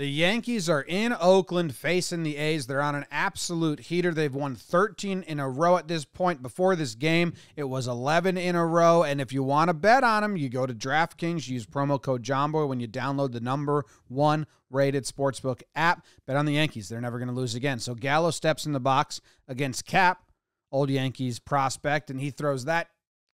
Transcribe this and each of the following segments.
The Yankees are in Oakland facing the A's. They're on an absolute heater. They've won 13 in a row at this point. Before this game, it was 11 in a row. And if you want to bet on them, you go to DraftKings, use promo code JOMBOY when you download the number one rated sportsbook app. Bet on the Yankees. They're never going to lose again. So Gallo steps in the box against Cap, old Yankees prospect, and he throws that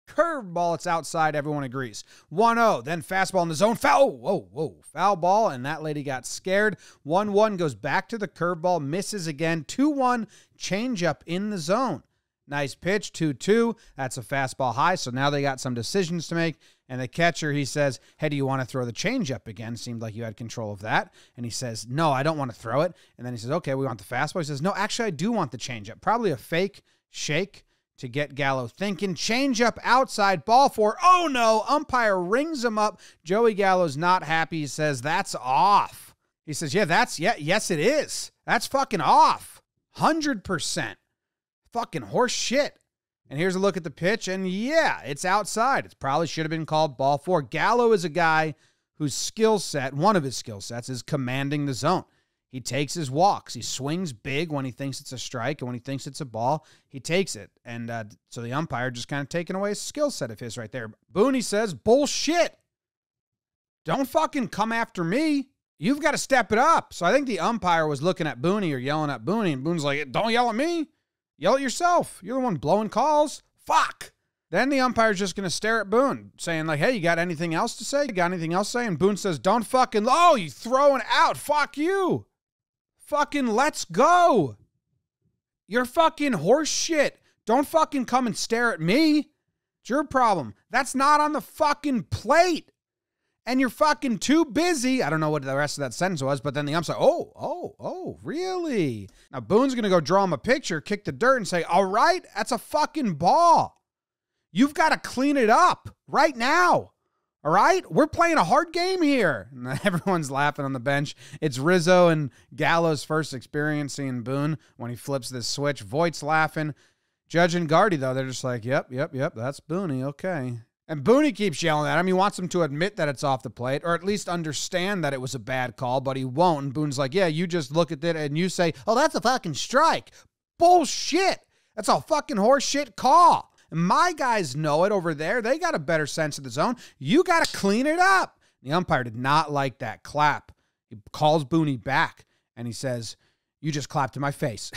curveball. It's outside. Everyone agrees. 1 0. Then fastball in the zone. Foul. Oh, whoa, whoa. Foul ball. And that lady got scared. 1 1 goes back to the curveball. Misses again. 2 1. Changeup in the zone. Nice pitch. 2 2. That's a fastball high. So now they got some decisions to make. And the catcher, he says, Hey, do you want to throw the changeup again? Seemed like you had control of that. And he says, No, I don't want to throw it. And then he says, Okay, we want the fastball. He says, No, actually, I do want the changeup. Probably a fake shake to get Gallo thinking. Change up outside, ball four. Oh no, umpire rings him up. Joey Gallo's not happy. He says, That's off. He says, Yeah, that's, yeah, yes, it is. That's fucking off. 100%. Fucking horse shit. And here's a look at the pitch. And yeah, it's outside. It probably should have been called ball four. Gallo is a guy whose skill set, one of his skill sets, is commanding the zone. He takes his walks. He swings big when he thinks it's a strike and when he thinks it's a ball, he takes it. And uh, so the umpire just kind of taking away a skill set of his right there. Booney says, bullshit. Don't fucking come after me. You've got to step it up. So I think the umpire was looking at Booney or yelling at Booney, and Boone's like, don't yell at me. Yell at yourself. You're the one blowing calls. Fuck. Then the umpire's just going to stare at Boone, saying, like, hey, you got anything else to say? You got anything else to say? And Boone says, don't fucking, oh, you throwing out. Fuck you fucking let's go. You're fucking horse shit. Don't fucking come and stare at me. It's your problem. That's not on the fucking plate. And you're fucking too busy. I don't know what the rest of that sentence was, but then the ump's like, oh, oh, oh, really? Now Boone's gonna go draw him a picture, kick the dirt, and say, all right, that's a fucking ball. You've got to clean it up right now. All right, we're playing a hard game here. And everyone's laughing on the bench. It's Rizzo and Gallo's first experience seeing Boone when he flips this switch. Voight's laughing. Judge and Guardy, though, they're just like, yep, yep, yep, that's Booney. Okay. And Booney keeps yelling at him. He wants him to admit that it's off the plate or at least understand that it was a bad call, but he won't. And Boone's like, yeah, you just look at it and you say, oh, that's a fucking strike. Bullshit. That's a fucking horseshit call. My guys know it over there. They got a better sense of the zone. You got to clean it up. The umpire did not like that clap. He calls Booney back and he says, You just clapped in my face.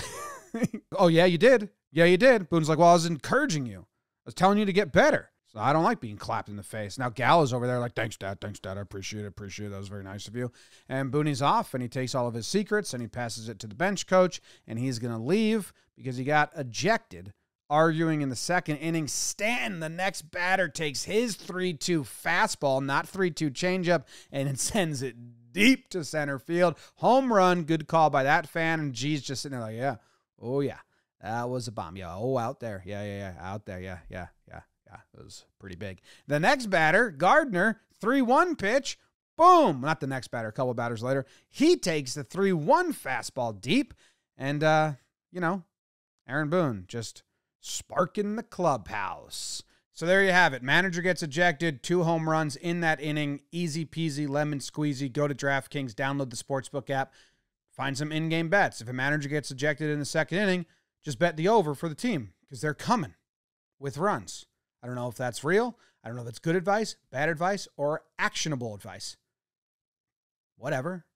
oh, yeah, you did. Yeah, you did. Boone's like, Well, I was encouraging you. I was telling you to get better. So I don't like being clapped in the face. Now Gallo's over there like, thanks, Dad, thanks, Dad. I appreciate it. Appreciate it. That was very nice of you. And Booney's off and he takes all of his secrets and he passes it to the bench coach and he's gonna leave because he got ejected arguing in the second inning. Stanton, the next batter, takes his 3 2 fastball, not 3 2 changeup, and it sends it deep to center field. Home run. Good call by that fan. And G's just sitting there like, yeah, oh, yeah, that was a bomb. Yeah, oh, out there. Yeah, yeah, yeah, out there. Yeah, yeah, yeah, yeah. It was pretty big. The next batter, Gardner, 3 1 pitch. Boom! Not the next batter, a couple batters later. He takes the 3 1 fastball deep. And, uh, you know, Aaron Boone just sparking the clubhouse. So there you have it. Manager gets ejected, two home runs in that inning. Easy peasy, lemon squeezy. Go to DraftKings, download the Sportsbook app, find some in game bets. If a manager gets ejected in the second inning, just bet the over for the team because they're coming with runs. I don't know if that's real. I don't know if that's good advice, bad advice, or actionable advice. Whatever.